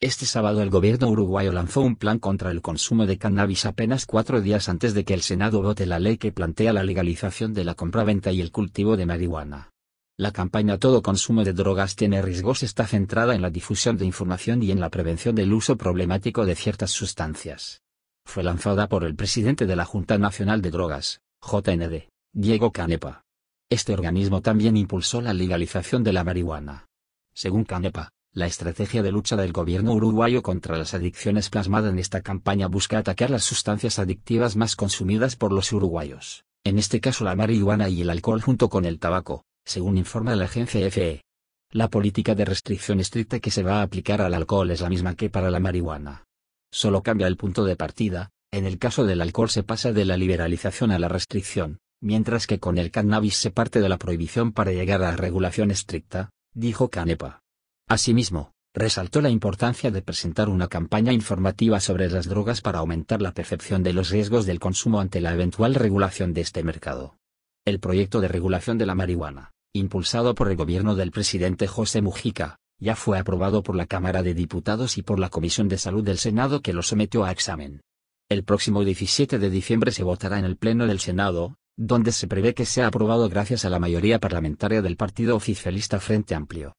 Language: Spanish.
Este sábado el gobierno uruguayo lanzó un plan contra el consumo de cannabis apenas cuatro días antes de que el Senado vote la ley que plantea la legalización de la compraventa y el cultivo de marihuana. La campaña Todo consumo de drogas tiene riesgos está centrada en la difusión de información y en la prevención del uso problemático de ciertas sustancias. Fue lanzada por el presidente de la Junta Nacional de Drogas, JND, Diego Canepa. Este organismo también impulsó la legalización de la marihuana. Según Canepa, la estrategia de lucha del gobierno uruguayo contra las adicciones plasmada en esta campaña busca atacar las sustancias adictivas más consumidas por los uruguayos, en este caso la marihuana y el alcohol junto con el tabaco, según informa la agencia FE. La política de restricción estricta que se va a aplicar al alcohol es la misma que para la marihuana. Solo cambia el punto de partida, en el caso del alcohol se pasa de la liberalización a la restricción, mientras que con el cannabis se parte de la prohibición para llegar a la regulación estricta, dijo Canepa. Asimismo, resaltó la importancia de presentar una campaña informativa sobre las drogas para aumentar la percepción de los riesgos del consumo ante la eventual regulación de este mercado. El proyecto de regulación de la marihuana, impulsado por el gobierno del presidente José Mujica, ya fue aprobado por la Cámara de Diputados y por la Comisión de Salud del Senado que lo sometió a examen. El próximo 17 de diciembre se votará en el Pleno del Senado, donde se prevé que sea aprobado gracias a la mayoría parlamentaria del Partido Oficialista Frente Amplio.